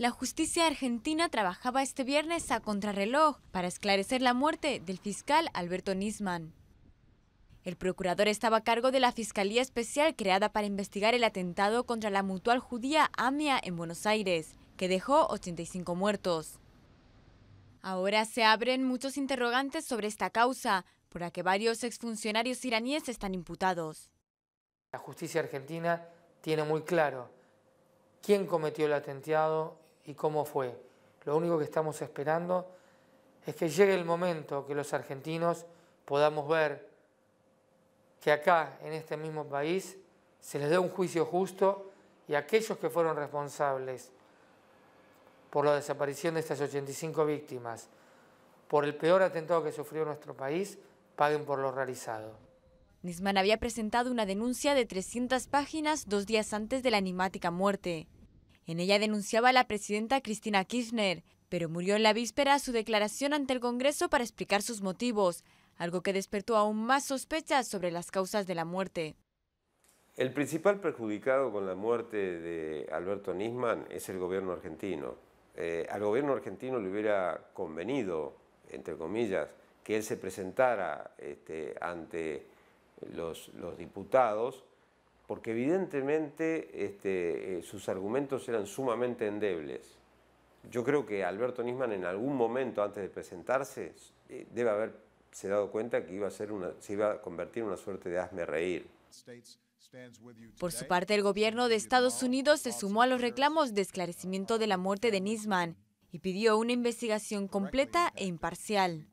la justicia argentina trabajaba este viernes a contrarreloj para esclarecer la muerte del fiscal Alberto Nisman. El procurador estaba a cargo de la Fiscalía Especial creada para investigar el atentado contra la mutual judía AMIA en Buenos Aires, que dejó 85 muertos. Ahora se abren muchos interrogantes sobre esta causa, por la que varios exfuncionarios iraníes están imputados. La justicia argentina tiene muy claro quién cometió el atentado y cómo fue. Lo único que estamos esperando es que llegue el momento que los argentinos podamos ver que acá, en este mismo país, se les dé un juicio justo y aquellos que fueron responsables por la desaparición de estas 85 víctimas, por el peor atentado que sufrió nuestro país, paguen por lo realizado. Nisman había presentado una denuncia de 300 páginas dos días antes de la animática muerte. En ella denunciaba a la presidenta Cristina Kirchner, pero murió en la víspera su declaración ante el Congreso para explicar sus motivos, algo que despertó aún más sospechas sobre las causas de la muerte. El principal perjudicado con la muerte de Alberto Nisman es el gobierno argentino. Eh, al gobierno argentino le hubiera convenido, entre comillas, que él se presentara este, ante los diputados porque evidentemente este, eh, sus argumentos eran sumamente endebles. Yo creo que Alberto Nisman en algún momento antes de presentarse debe eh, debe haberse dado cuenta que iba a ser una, se iba a convertir en una suerte de hazme reír. Por su parte, el gobierno de Estados Unidos se sumó a los reclamos de esclarecimiento de la muerte de Nisman y pidió una investigación completa e imparcial.